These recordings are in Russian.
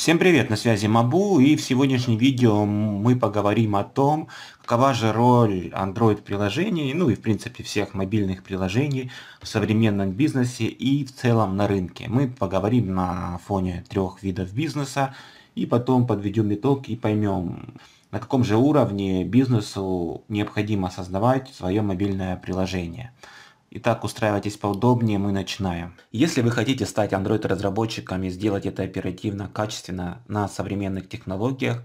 Всем привет, на связи Мабу, и в сегодняшнем видео мы поговорим о том, какова же роль Android-приложений, ну и в принципе всех мобильных приложений в современном бизнесе и в целом на рынке. Мы поговорим на фоне трех видов бизнеса, и потом подведем итог и поймем, на каком же уровне бизнесу необходимо создавать свое мобильное приложение. Итак, устраивайтесь поудобнее, мы начинаем. Если вы хотите стать Android-разработчиком и сделать это оперативно, качественно, на современных технологиях,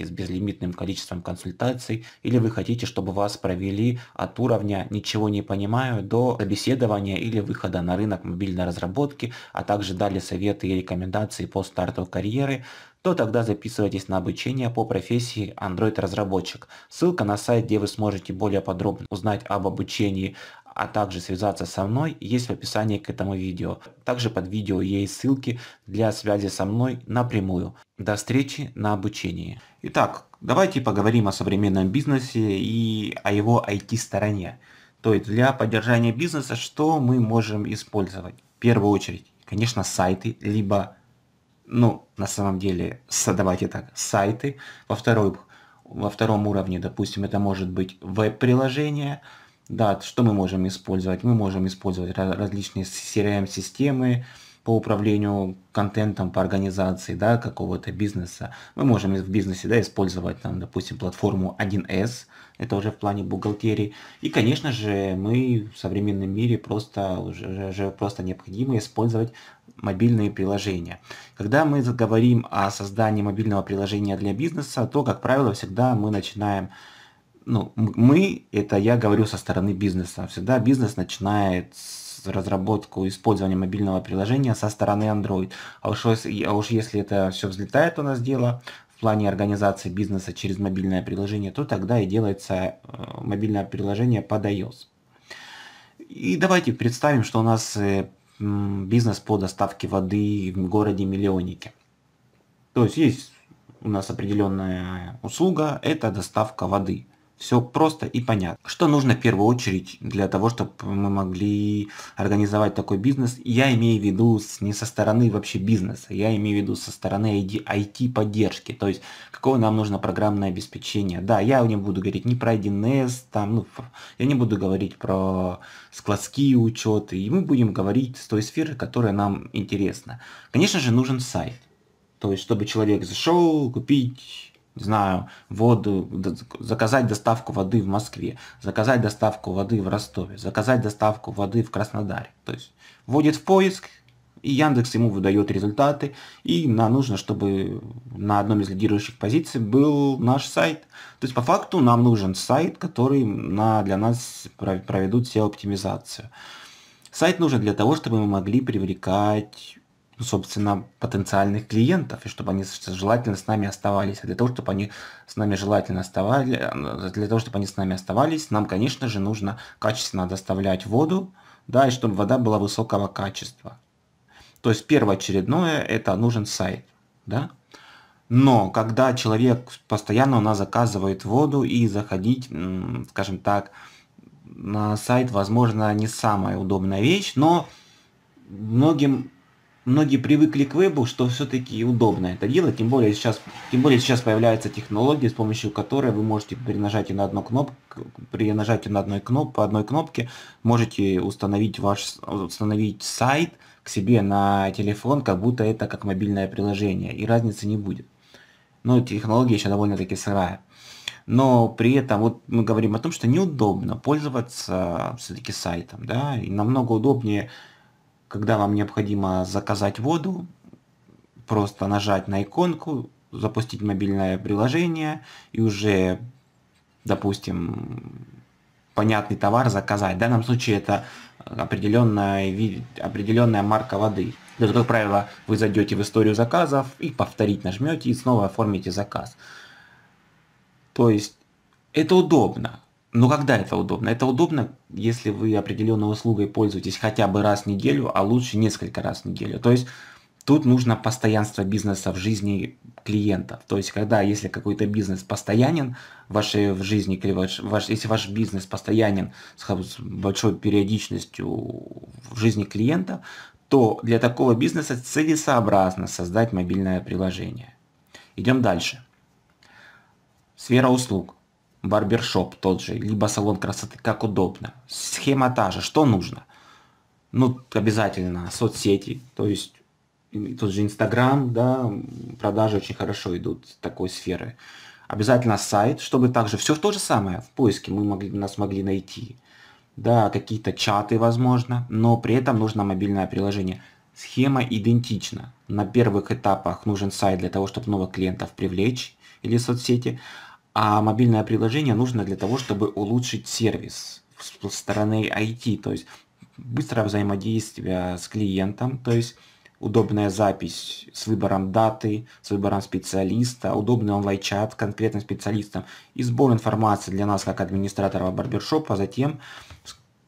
с безлимитным количеством консультаций, или вы хотите, чтобы вас провели от уровня «ничего не понимаю» до собеседования или выхода на рынок мобильной разработки, а также дали советы и рекомендации по старту карьеры, то тогда записывайтесь на обучение по профессии Android-разработчик. Ссылка на сайт, где вы сможете более подробно узнать об обучении, а также связаться со мной есть в описании к этому видео. Также под видео есть ссылки для связи со мной напрямую. До встречи на обучении. Итак, давайте поговорим о современном бизнесе и о его IT-стороне. То есть для поддержания бизнеса что мы можем использовать? В первую очередь, конечно, сайты, либо, ну, на самом деле, давайте так, сайты. Во, второй, во втором уровне, допустим, это может быть веб-приложение – да, что мы можем использовать? Мы можем использовать различные CRM-системы, по управлению контентом, по организации да, какого-то бизнеса. Мы можем в бизнесе да, использовать, там, допустим, платформу 1С, это уже в плане бухгалтерии. И, конечно же, мы в современном мире просто, уже, уже просто необходимо использовать мобильные приложения. Когда мы заговорим о создании мобильного приложения для бизнеса, то, как правило, всегда мы начинаем ну, мы, это я говорю со стороны бизнеса, всегда бизнес начинает с разработку использования мобильного приложения со стороны Android. А уж, а уж если это все взлетает у нас дело в плане организации бизнеса через мобильное приложение, то тогда и делается э, мобильное приложение под iOS. И давайте представим, что у нас э, бизнес по доставке воды в городе миллионники. То есть есть у нас определенная услуга, это доставка воды все просто и понятно. Что нужно в первую очередь для того, чтобы мы могли организовать такой бизнес? Я имею в виду не со стороны вообще бизнеса, я имею в виду со стороны IT-поддержки, то есть какое нам нужно программное обеспечение. Да, я не буду говорить ни про 1С, там, ну, я не буду говорить про складские учеты, и мы будем говорить с той сферы, которая нам интересна. Конечно же, нужен сайт. То есть, чтобы человек зашел, купить не знаю, воду, заказать доставку воды в Москве, заказать доставку воды в Ростове, заказать доставку воды в Краснодаре. То есть вводит в поиск, и Яндекс ему выдает результаты, и нам нужно, чтобы на одном из лидирующих позиций был наш сайт. То есть по факту нам нужен сайт, который на, для нас проведут все оптимизацию Сайт нужен для того, чтобы мы могли привлекать собственно, потенциальных клиентов, и чтобы они желательно с нами оставались. А для того, чтобы они с нами желательно оставались, э, для того, чтобы они с нами оставались, нам, конечно же, нужно качественно доставлять воду, да, и чтобы вода была высокого качества. То есть первоочередное – это нужен сайт, да. Но когда человек постоянно у нас заказывает воду и заходить, скажем так, на сайт, возможно, не самая удобная вещь, но многим многие привыкли к вебу, что все-таки удобно это делать, тем более сейчас, тем более сейчас появляется технология, с помощью которой вы можете при нажатии на одну кнопку, при нажатии на одной кноп, по одной кнопке можете установить ваш установить сайт к себе на телефон, как будто это как мобильное приложение, и разницы не будет. Но технология еще довольно-таки сырая. Но при этом вот мы говорим о том, что неудобно пользоваться все-таки сайтом, да, и намного удобнее когда вам необходимо заказать воду, просто нажать на иконку, запустить мобильное приложение и уже, допустим, понятный товар заказать. В данном случае это э, определенная, вид, определенная марка воды. То есть, как правило, вы зайдете в историю заказов и повторить нажмете и снова оформите заказ. То есть это удобно. Но когда это удобно? Это удобно, если вы определенной услугой пользуетесь хотя бы раз в неделю, а лучше несколько раз в неделю. То есть тут нужно постоянство бизнеса в жизни клиента. То есть когда, если какой-то бизнес постоянен в вашей в жизни, ваш, если ваш бизнес постоянен с большой периодичностью в жизни клиента, то для такого бизнеса целесообразно создать мобильное приложение. Идем дальше. Сфера услуг барбершоп тот же, либо салон красоты, как удобно. Схема та же, что нужно? Ну, обязательно соцсети, то есть тот же Инстаграм, да, продажи очень хорошо идут с такой сферы. Обязательно сайт, чтобы также все то же самое в поиске мы могли, нас могли найти. Да, какие-то чаты, возможно, но при этом нужно мобильное приложение. Схема идентична. На первых этапах нужен сайт для того, чтобы новых клиентов привлечь или соцсети, а мобильное приложение нужно для того, чтобы улучшить сервис с стороны IT, то есть быстрое взаимодействие с клиентом, то есть удобная запись с выбором даты, с выбором специалиста, удобный онлайн-чат конкретным специалистом и сбор информации для нас как администратора барбершопа, а затем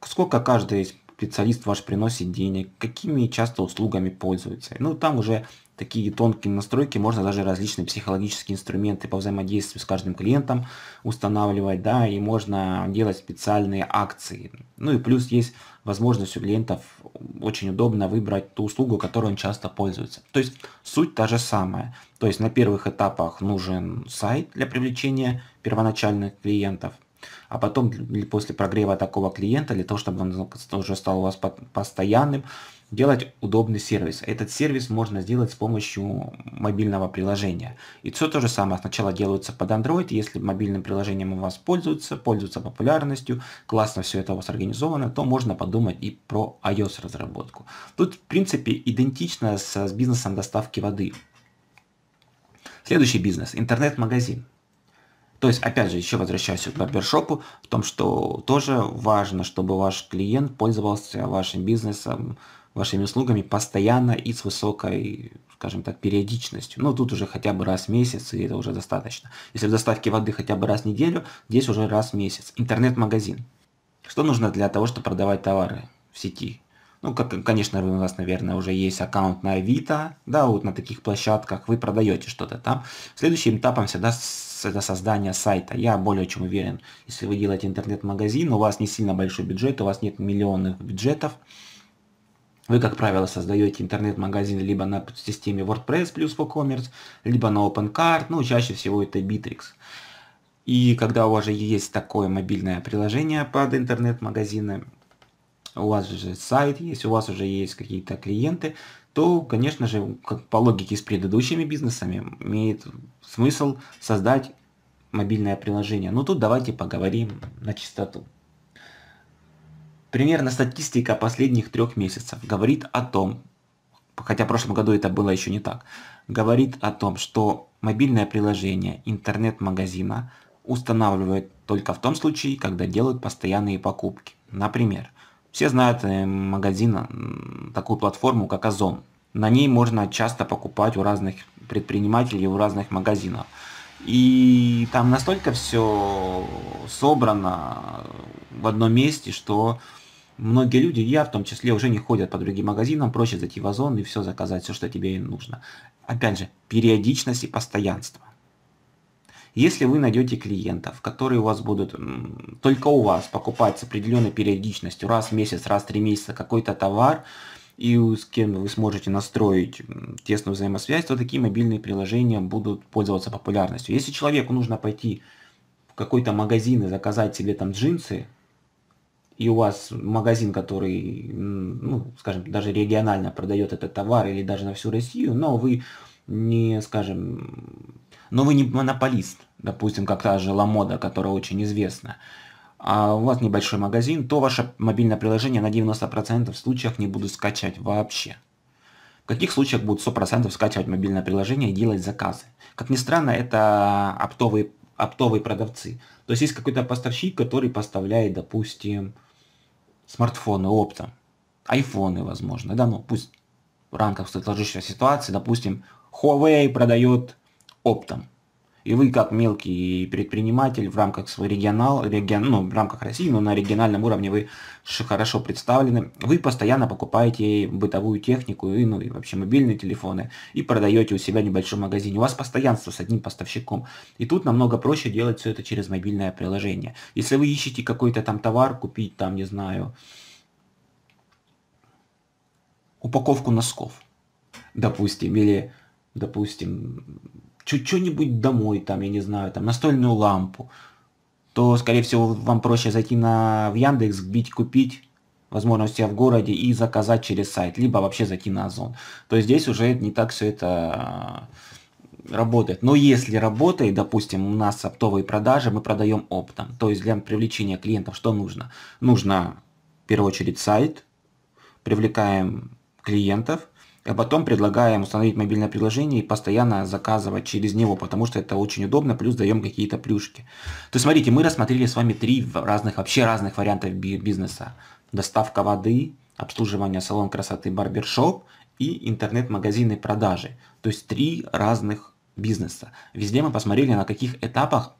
сколько каждый специалист ваш приносит денег, какими часто услугами пользуется. Ну, там уже такие тонкие настройки, можно даже различные психологические инструменты по взаимодействию с каждым клиентом устанавливать, да, и можно делать специальные акции. Ну и плюс есть возможность у клиентов очень удобно выбрать ту услугу, которую он часто пользуется. То есть суть та же самая. То есть на первых этапах нужен сайт для привлечения первоначальных клиентов, а потом после прогрева такого клиента, для того, чтобы он уже стал у вас постоянным, делать удобный сервис. Этот сервис можно сделать с помощью мобильного приложения. И все то же самое сначала делается под Android, если мобильным приложением у вас пользуются, пользуются популярностью, классно все это у вас организовано, то можно подумать и про iOS разработку. Тут в принципе идентично с бизнесом доставки воды. Следующий бизнес – интернет-магазин. То есть, опять же, еще возвращаюсь к барбершопу, в том, что тоже важно, чтобы ваш клиент пользовался вашим бизнесом, вашими услугами постоянно и с высокой, скажем так, периодичностью. Ну, тут уже хотя бы раз в месяц, и это уже достаточно. Если в доставке воды хотя бы раз в неделю, здесь уже раз в месяц. Интернет-магазин. Что нужно для того, чтобы продавать товары в сети? Ну, как, конечно, у вас, наверное, уже есть аккаунт на Авито, да, вот на таких площадках вы продаете что-то там. Следующим этапом всегда для создания сайта. Я более чем уверен, если вы делаете интернет-магазин, у вас не сильно большой бюджет, у вас нет миллионных бюджетов, вы, как правило, создаете интернет-магазин либо на системе WordPress плюс WooCommerce, либо на OpenCart, ну, чаще всего это Bittrex. И когда у вас же есть такое мобильное приложение под интернет-магазины, у вас же сайт есть, у вас уже есть какие-то клиенты, то, конечно же, как по логике с предыдущими бизнесами, имеет смысл создать мобильное приложение. Но ну, тут давайте поговорим на чистоту. Примерно статистика последних трех месяцев говорит о том, хотя в прошлом году это было еще не так, говорит о том, что мобильное приложение интернет-магазина устанавливает только в том случае, когда делают постоянные покупки. Например, все знают э, магазин, такую платформу, как Озон. На ней можно часто покупать у разных предпринимателей, у разных магазинов. И там настолько все собрано э, в одном месте, что многие люди, я в том числе, уже не ходят по другим магазинам, проще зайти в Озон и все заказать, все, что тебе нужно. Опять же, периодичность и постоянство. Если вы найдете клиентов, которые у вас будут только у вас покупать с определенной периодичностью, раз в месяц, раз в три месяца какой-то товар, и с кем вы сможете настроить тесную взаимосвязь, то такие мобильные приложения будут пользоваться популярностью. Если человеку нужно пойти в какой-то магазин и заказать себе там джинсы, и у вас магазин, который, ну, скажем, даже регионально продает этот товар или даже на всю Россию, но вы не, скажем, но вы не монополист, допустим, как та же Ламода, которая очень известна, а у вас небольшой магазин, то ваше мобильное приложение на 90% случаях не будут скачать вообще. В каких случаях будут 100% скачивать мобильное приложение и делать заказы? Как ни странно, это оптовые, оптовые продавцы. То есть есть какой-то поставщик, который поставляет, допустим, смартфоны оптом, айфоны, возможно, да, ну пусть в рамках сложившейся ситуации, допустим, Huawei продает оптом. И вы, как мелкий предприниматель в рамках своего регионал, регион, ну, в рамках России, но на региональном уровне вы хорошо представлены, вы постоянно покупаете бытовую технику и, ну, и вообще мобильные телефоны и продаете у себя небольшой магазин. У вас постоянство с одним поставщиком. И тут намного проще делать все это через мобильное приложение. Если вы ищете какой-то там товар, купить там, не знаю, упаковку носков, допустим, или, допустим, что-нибудь домой, там, я не знаю, там, настольную лампу, то, скорее всего, вам проще зайти на, в Яндекс, бить, купить, возможно, у себя в городе и заказать через сайт, либо вообще зайти на Озон. То есть здесь уже не так все это а, работает. Но если работает, допустим, у нас оптовые продажи, мы продаем оптом. То есть для привлечения клиентов что нужно? Нужно в первую очередь сайт, привлекаем клиентов, а потом предлагаем установить мобильное приложение и постоянно заказывать через него, потому что это очень удобно, плюс даем какие-то плюшки. То есть, смотрите, мы рассмотрели с вами три разных, вообще разных вариантов бизнеса. Доставка воды, обслуживание салон красоты барбершоп и интернет-магазины продажи. То есть три разных бизнеса. Везде мы посмотрели, на каких этапах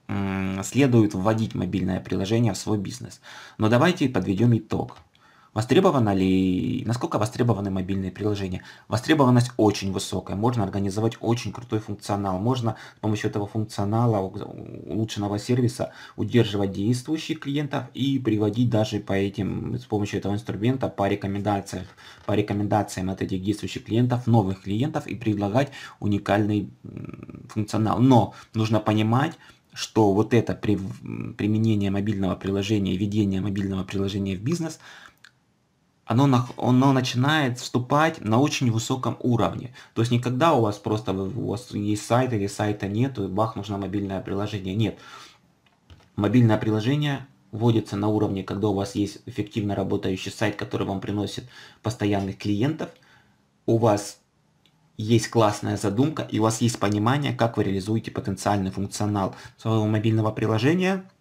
следует вводить мобильное приложение в свой бизнес. Но давайте подведем итог. Востребовано ли, насколько востребованы мобильные приложения? Востребованность очень высокая, можно организовать очень крутой функционал, можно с помощью этого функционала, улучшенного сервиса удерживать действующих клиентов и приводить даже по этим, с помощью этого инструмента по рекомендациям, по рекомендациям от этих действующих клиентов, новых клиентов и предлагать уникальный функционал. Но нужно понимать, что вот это при, применение мобильного приложения, ведение мобильного приложения в бизнес – оно, оно начинает вступать на очень высоком уровне. То есть никогда у вас просто у вас есть сайт или сайта нету, и бах, нужно мобильное приложение. Нет. Мобильное приложение вводится на уровне, когда у вас есть эффективно работающий сайт, который вам приносит постоянных клиентов, у вас есть классная задумка, и у вас есть понимание, как вы реализуете потенциальный функционал своего мобильного приложения –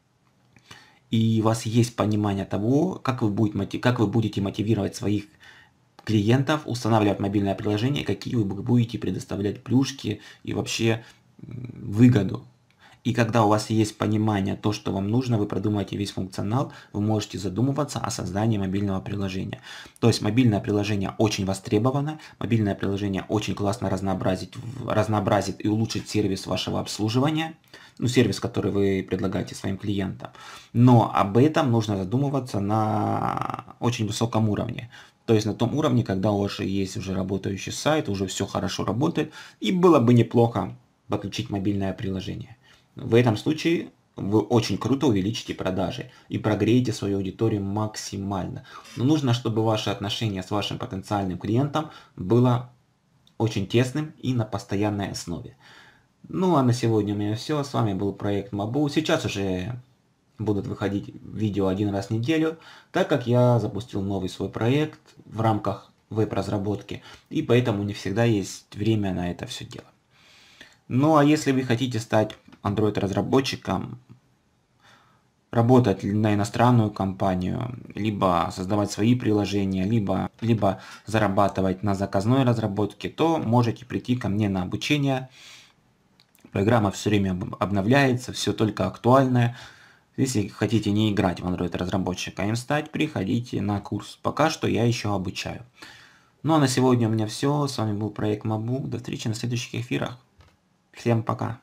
и у вас есть понимание того, как вы, будете, как вы будете мотивировать своих клиентов устанавливать мобильное приложение, какие вы будете предоставлять плюшки и вообще выгоду и когда у вас есть понимание, то, что вам нужно, вы продумаете весь функционал, вы можете задумываться о создании мобильного приложения. То есть мобильное приложение очень востребовано, мобильное приложение очень классно разнообразить разнообразит и улучшит сервис вашего обслуживания, ну, сервис, который вы предлагаете своим клиентам. Но об этом нужно задумываться на очень высоком уровне. То есть на том уровне, когда у вас есть уже работающий сайт, уже все хорошо работает, и было бы неплохо подключить мобильное приложение. В этом случае вы очень круто увеличите продажи и прогреете свою аудиторию максимально. Но нужно, чтобы ваше отношение с вашим потенциальным клиентом было очень тесным и на постоянной основе. Ну а на сегодня у меня все. С вами был проект Мабу. Сейчас уже будут выходить видео один раз в неделю, так как я запустил новый свой проект в рамках веб-разработки, и поэтому не всегда есть время на это все дело. Ну а если вы хотите стать Android-разработчикам работать на иностранную компанию, либо создавать свои приложения, либо, либо зарабатывать на заказной разработке, то можете прийти ко мне на обучение. Программа все время обновляется, все только актуальное. Если хотите не играть в Android разработчика, им стать, приходите на курс. Пока что я еще обучаю. Ну а на сегодня у меня все. С вами был проект Мабу. До встречи на следующих эфирах. Всем пока.